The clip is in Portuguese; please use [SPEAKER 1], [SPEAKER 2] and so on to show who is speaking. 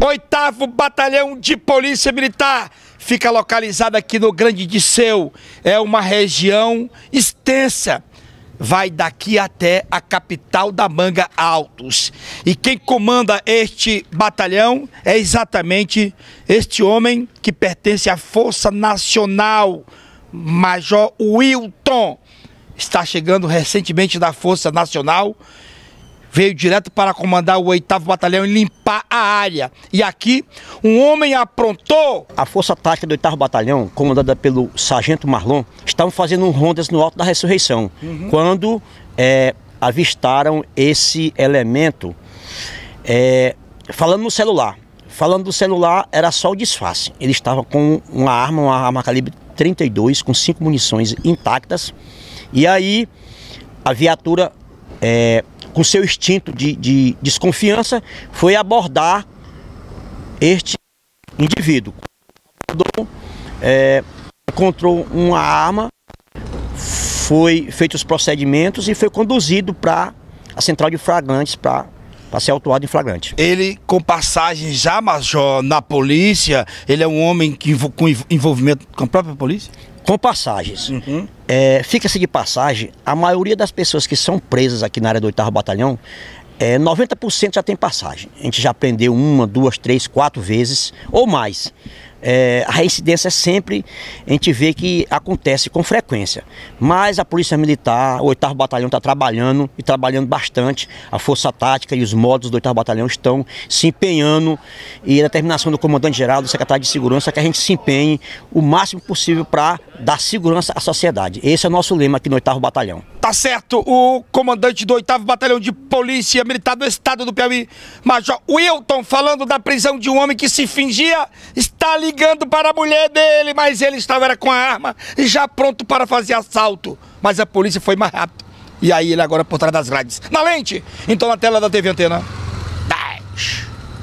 [SPEAKER 1] Oitavo Batalhão de Polícia Militar fica localizado aqui no Grande Disseu. É uma região extensa. Vai daqui até a capital da Manga Altos. E quem comanda este batalhão é exatamente este homem que pertence à Força Nacional, Major Wilton. Está chegando recentemente da Força Nacional veio direto para comandar o 8 Batalhão e limpar a
[SPEAKER 2] área. E aqui, um homem aprontou. A Força Tática do 8 Batalhão, comandada pelo Sargento Marlon, estavam fazendo um rondas no Alto da Ressurreição, uhum. quando é, avistaram esse elemento é, falando no celular. Falando do celular, era só o disfarce. Ele estava com uma arma, uma arma calibre 32, com cinco munições intactas. E aí, a viatura é, com seu instinto de, de desconfiança, foi abordar este indivíduo. É, encontrou uma arma, foi feitos os procedimentos e foi conduzido para a central de flagrantes para para ser autuado em flagrante. Ele, com
[SPEAKER 1] passagem já major na polícia, ele é um homem que, com envolvimento com a
[SPEAKER 2] própria polícia? Com passagens. Uhum. É, Fica-se de passagem, a maioria das pessoas que são presas aqui na área do 8 Batalhão, é, 90% já tem passagem. A gente já prendeu uma, duas, três, quatro vezes ou mais é, a reincidência é sempre a gente vê que acontece com frequência. Mas a Polícia Militar, o 8 Batalhão está trabalhando e trabalhando bastante. A Força Tática e os modos do 8 Batalhão estão se empenhando e a determinação do Comandante-Geral, do Secretário de Segurança, que a gente se empenhe o máximo possível para dar segurança à sociedade. Esse é o nosso lema aqui no 8 Batalhão.
[SPEAKER 1] Tá certo, o comandante do 8 Batalhão de Polícia Militar do Estado do Piauí, Major Wilton, falando da prisão de um homem que se fingia está ligando para a mulher dele, mas ele estava era com a arma e já pronto para fazer assalto. Mas a polícia foi mais rápido. E aí ele agora por trás das grades. Na lente! Então na tela da TV Antena. 10.